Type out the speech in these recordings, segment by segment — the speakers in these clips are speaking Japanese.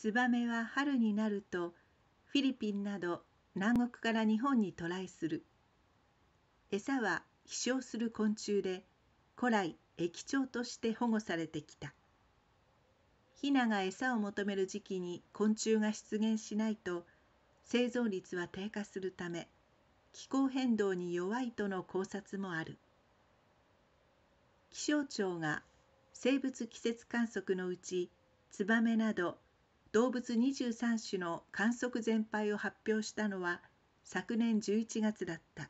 ツバメは春になるとフィリピンなど南国から日本に渡来する餌は飛翔する昆虫で古来液鳥として保護されてきたヒナが餌を求める時期に昆虫が出現しないと生存率は低下するため気候変動に弱いとの考察もある気象庁が生物季節観測のうちツバメなど動物23種の観測全廃を発表したのは昨年11月だった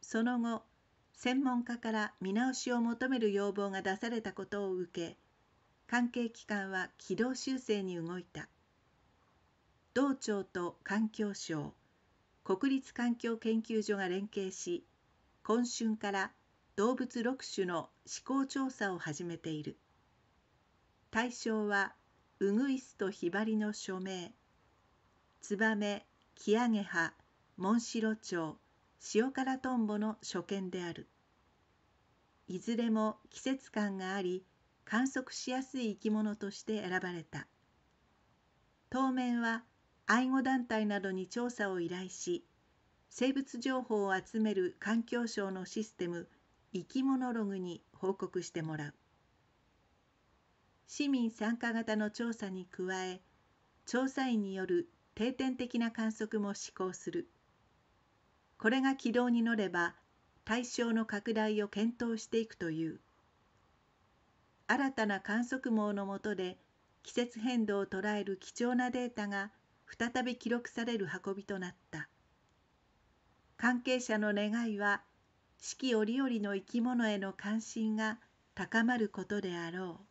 その後専門家から見直しを求める要望が出されたことを受け関係機関は軌道修正に動いた道庁と環境省国立環境研究所が連携し今春から動物6種の試行調査を始めている対象はウグイスとヒバリの署名ツバメキアゲハモンシロチョウ塩辛トンボの所見であるいずれも季節感があり観測しやすい生き物として選ばれた当面は愛護団体などに調査を依頼し生物情報を集める環境省のシステム生き物ログに報告してもらう。市民参加型の調査に加え調査員による定点的な観測も施行するこれが軌道に乗れば対象の拡大を検討していくという新たな観測網の下で季節変動を捉える貴重なデータが再び記録される運びとなった関係者の願いは四季折々の生き物への関心が高まることであろう